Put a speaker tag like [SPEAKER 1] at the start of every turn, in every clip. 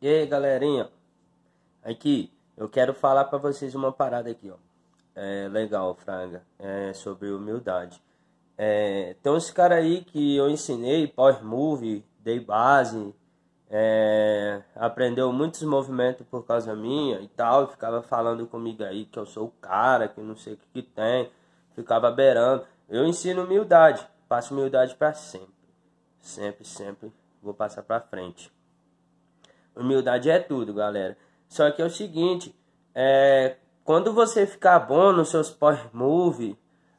[SPEAKER 1] E aí, galerinha? Aqui, eu quero falar para vocês uma parada aqui, ó. É legal, Fraga, é sobre humildade. É, então, esse cara aí que eu ensinei, pós-move, dei base, é, aprendeu muitos movimentos por causa minha e tal, ficava falando comigo aí que eu sou o cara, que não sei o que, que tem, ficava beirando. Eu ensino humildade, passo humildade para sempre, sempre, sempre vou passar para frente. Humildade é tudo, galera. Só que é o seguinte, é, quando você ficar bom nos seus power move,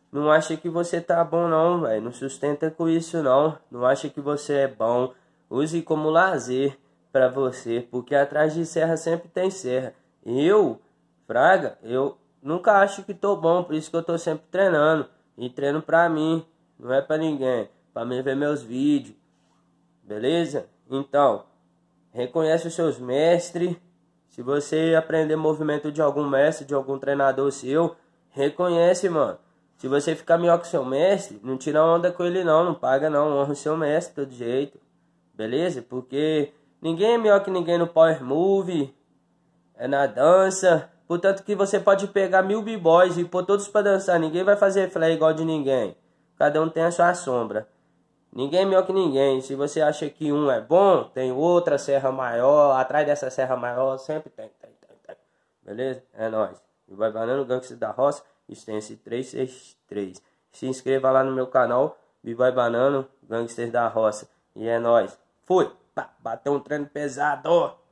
[SPEAKER 1] não acha que você tá bom não, velho. Não sustenta com isso não. Não acha que você é bom. Use como lazer para você, porque atrás de serra sempre tem serra. Eu, Fraga, eu nunca acho que tô bom, por isso que eu tô sempre treinando. E treino pra mim, não é pra ninguém. Pra mim ver meus vídeos. Beleza? Então, Reconhece os seus mestres. Se você aprender movimento de algum mestre, de algum treinador seu, reconhece, mano. Se você ficar melhor que seu mestre, não tira onda com ele não, não paga não, honra o seu mestre todo jeito. Beleza? Porque ninguém é melhor que ninguém no power move, é na dança. Portanto que você pode pegar mil b-boys e pôr todos pra dançar, ninguém vai fazer flare igual de ninguém. Cada um tem a sua sombra. Ninguém é melhor que ninguém. Se você acha que um é bom, tem outra serra maior. Atrás dessa serra maior sempre tem, tem, tem, tem. Beleza? É nóis. E vai valendo Gangster da Roça, extense 363. Se inscreva lá no meu canal, vai Banano, Gangster da Roça. E é nóis. Fui! Bateu um treino pesado!